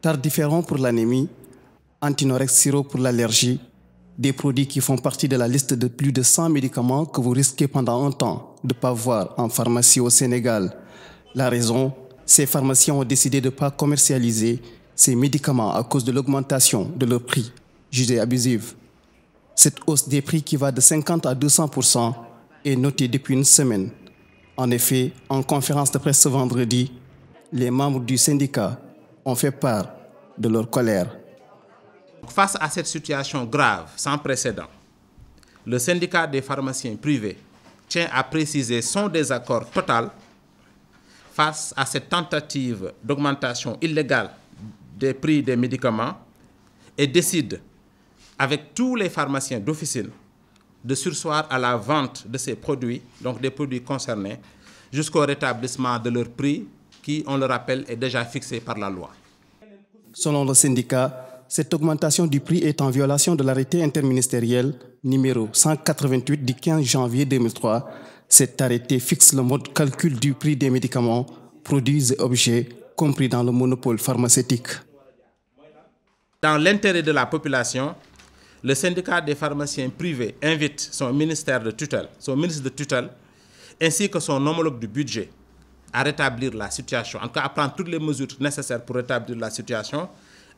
Tard différents pour l'anémie, antinorex sirop pour l'allergie, des produits qui font partie de la liste de plus de 100 médicaments que vous risquez pendant un temps de ne pas voir en pharmacie au Sénégal. La raison, ces pharmaciens ont décidé de ne pas commercialiser ces médicaments à cause de l'augmentation de leur prix, jugée abusive. Cette hausse des prix qui va de 50 à 200 est notée depuis une semaine. En effet, en conférence de presse ce vendredi, les membres du syndicat ont fait part de leur colère. Face à cette situation grave, sans précédent, le syndicat des pharmaciens privés tient à préciser son désaccord total face à cette tentative d'augmentation illégale des prix des médicaments et décide, avec tous les pharmaciens d'officine, de sursoir à la vente de ces produits, donc des produits concernés, jusqu'au rétablissement de leurs prix qui, on le rappelle, est déjà fixé par la loi. Selon le syndicat, cette augmentation du prix est en violation de l'arrêté interministériel numéro 188 du 15 janvier 2003. Cet arrêté fixe le mode de calcul du prix des médicaments, produits et objets compris dans le monopole pharmaceutique. Dans l'intérêt de la population, le syndicat des pharmaciens privés invite son ministère de tutelle, son ministre de tutelle, ainsi que son homologue du budget, à rétablir la situation, en à prendre toutes les mesures nécessaires pour rétablir la situation,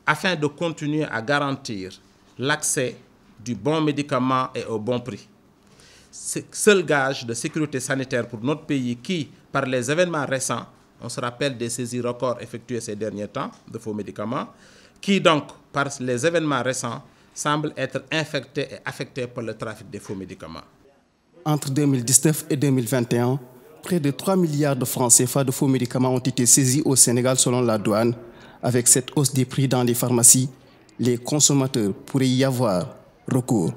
afin de continuer à garantir l'accès du bon médicament et au bon prix. Seul gage de sécurité sanitaire pour notre pays qui, par les événements récents, on se rappelle des saisies records effectuées ces derniers temps de faux médicaments, qui donc, par les événements récents, semble être infecté et affecté par le trafic des faux médicaments. Entre 2019 et 2021, près de 3 milliards de francs CFA de faux médicaments ont été saisis au Sénégal selon la douane. Avec cette hausse des prix dans les pharmacies, les consommateurs pourraient y avoir recours.